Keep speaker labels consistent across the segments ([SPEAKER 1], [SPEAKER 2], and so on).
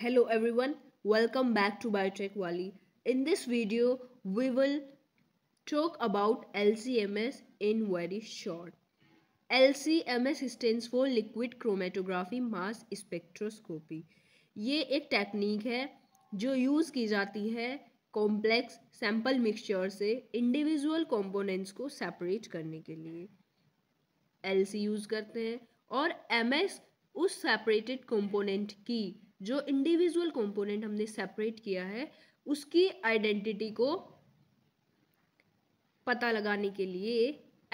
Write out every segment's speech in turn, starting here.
[SPEAKER 1] Hello everyone, welcome back to Biotech Wali. In this video, we will talk about LCMS in very short. LCMS stands for Liquid Chromatography Mass Spectroscopy. ये एक technique है जो use की जाती है complex sample mixture से individual components को separate करने के लिए एल यूज़ करते हैं और एम उस सेपरेटेड कंपोनेंट की जो इंडिविजुअल कंपोनेंट हमने सेपरेट किया है उसकी आइडेंटिटी को पता लगाने के लिए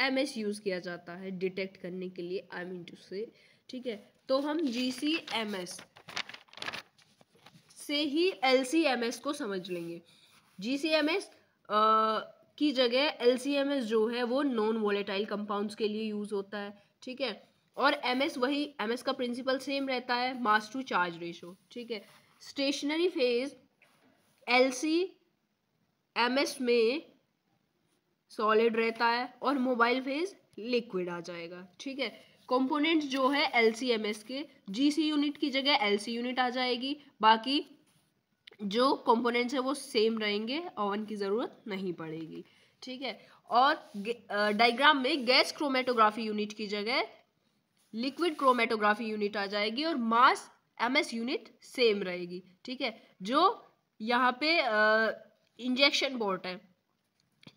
[SPEAKER 1] एम एस यूज़ किया जाता है डिटेक्ट करने के लिए आई मीन टू से ठीक है तो हम जी सी एम एस से ही एल सी एम एस को समझ लेंगे जी सी एम एस की जगह एल सी एम एस जो है वो नॉन वॉलेटाइल कंपाउंड्स के लिए यूज़ होता है ठीक है और एम एस वही एम एस का प्रिंसिपल सेम रहता है मास टू चार्ज रेशो ठीक है stationary phase L C M S में सॉलिड रहता है और मोबाइल फेज लिक्विड आ जाएगा ठीक है कंपोनेंट्स जो है एल सी एम एस के जी सी यूनिट की जगह एल सी यूनिट आ जाएगी बाकी जो कंपोनेंट्स हैं वो सेम रहेंगे ओवन की ज़रूरत नहीं पड़ेगी ठीक है और डायग्राम में गैस क्रोमेटोग्राफी यूनिट की जगह लिक्विड क्रोमेटोग्राफी यूनिट आ जाएगी और मास एमएस यूनिट सेम रहेगी ठीक है जो यहाँ पे इंजेक्शन बोर्ड है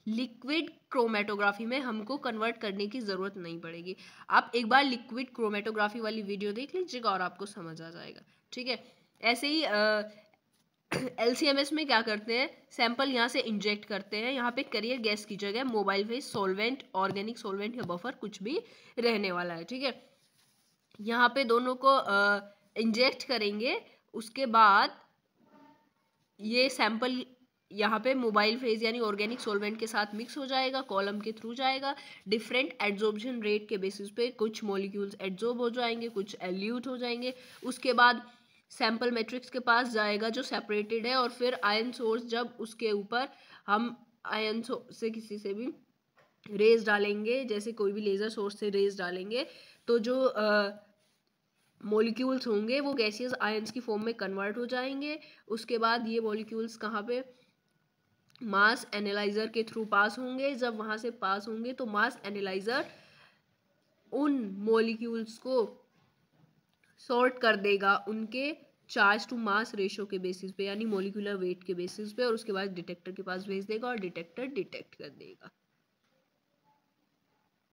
[SPEAKER 1] लिक्विड क्रोमेटोग्राफी में हमको कन्वर्ट करने की ज़रूरत नहीं पड़ेगी आप एक बार लिक्विड क्रोमेटोग्राफी वाली वीडियो देख लीजिएगा और आपको समझ आ जाएगा ठीक है ऐसे ही एल एस में क्या करते हैं सैंपल यहाँ से इंजेक्ट करते हैं यहाँ पे करियर गैस की जगह mobile phase solvent organic solvent या बफर कुछ भी रहने वाला है ठीक है यहाँ पे दोनों को इंजेक्ट करेंगे उसके बाद ये सैंपल यहाँ पे मोबाइल फेज यानी ऑर्गेनिक सोलवेंट के साथ मिक्स हो जाएगा कॉलम के थ्रू जाएगा डिफरेंट एड्जॉर्प्शन रेट के बेसिस पे कुछ मॉलिक्यूल्स एड्जॉर्ब हो जाएंगे कुछ एल्यूट हो जाएंगे उसके बाद सैंपल मैट्रिक्स के पास जाएगा जो सेपरेटेड है और फिर आयन सोर्स जब उसके ऊपर हम आयन से किसी से भी रेज डालेंगे जैसे कोई भी लेज़र सोर्स से रेज डालेंगे तो जो आ, मॉलिक्यूल्स होंगे वो गैसियस आयंस की फॉर्म में कन्वर्ट हो जाएंगे उसके बाद ये मॉलिक्यूल्स कहाँ पे मास एनालाइज़र के थ्रू पास होंगे जब वहाँ से पास होंगे तो मास एनालाइज़र उन मॉलिक्यूल्स को सॉर्ट कर देगा उनके चार्ज टू मास रेशो के बेसिस पे यानी मोलिकुलर वेट के बेसिस पे और उसके बाद डिटेक्टर के पास भेज देगा और डिटेक्टर डिटेक्ट कर देगा